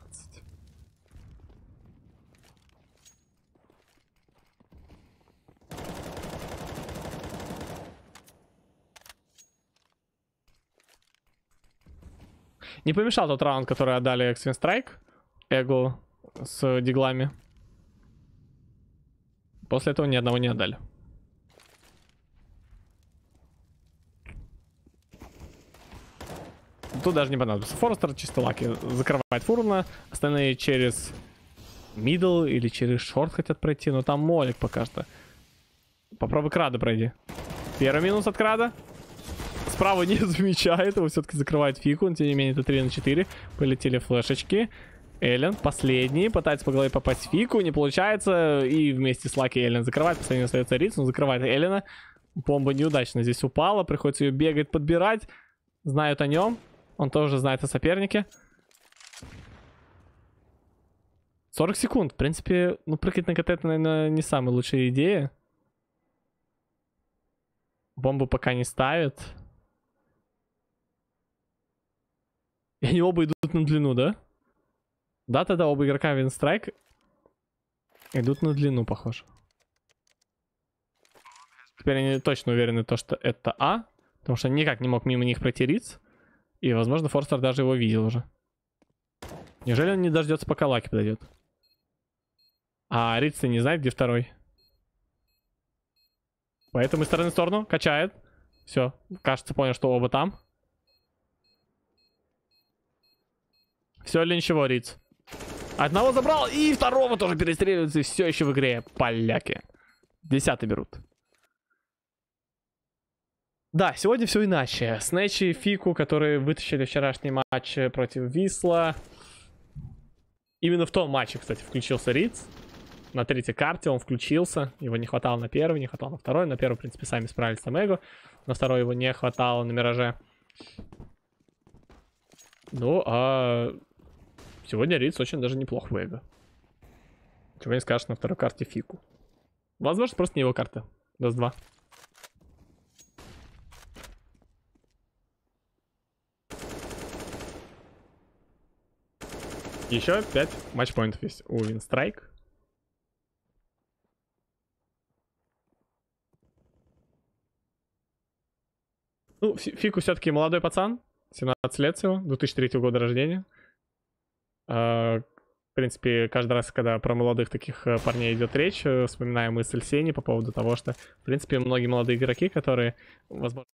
Не помешал тот раунд, который отдали X-Win Strike Эглу с диглами. После этого ни одного не отдали. Тут даже не понадобится Форестер, чисто лаки закрывает фурна, остальные через мидл или через шорт хотят пройти, но там молик пока что. Попробуй крада пройди. Первый минус от крада. Справа не замечает, его все-таки закрывает фику, но тем не менее это 3 на 4. Полетели флешечки. Эллен, последний, пытается по голове попасть Фику, не получается, и вместе с Лаки Эллен закрывает, последний остается Риц, но закрывает Эллена. Бомба неудачно здесь упала, приходится ее бегать, подбирать. Знают о нем, он тоже знает о сопернике. 40 секунд, в принципе, ну прыгать на КТ это, наверное, не самая лучшая идея. Бомбу пока не ставят. И они оба идут на длину, да? Да, тогда оба игрока Винстрайк идут на длину, похоже. Теперь они точно уверены, то, что это А, потому что никак не мог мимо них пройти Риц. И, возможно, Форстер даже его видел уже. Неужели он не дождется, пока Лаки подойдет? А Риц не знает, где второй. Поэтому из стороны в сторону качает. Все, кажется, понял, что оба там. Все или ничего, Риц? Одного забрал, и второго тоже перестреливаются, и все еще в игре поляки. Десятый берут. Да, сегодня все иначе. Снэчи и Фику, которые вытащили вчерашний матч против Висла. Именно в том матче, кстати, включился Риц. На третьей карте он включился. Его не хватало на первой, не хватало на второй. На первой, в принципе, сами справились с Эго. На второй его не хватало на Мираже. Ну, а Сегодня рейдс очень даже неплох вейга. Чего не скажешь на второй карте фику. Возможно, просто не его карта. Раз два. Еще 5 матчпоинтов есть у Винстрайк. Ну, Фику все-таки молодой пацан. 17 лет всего, 2003 года рождения. А, в принципе, каждый раз, когда про молодых таких э, парней идет речь, э, вспоминаем мысль Сени по поводу того, что, в принципе, многие молодые игроки, которые, возможно...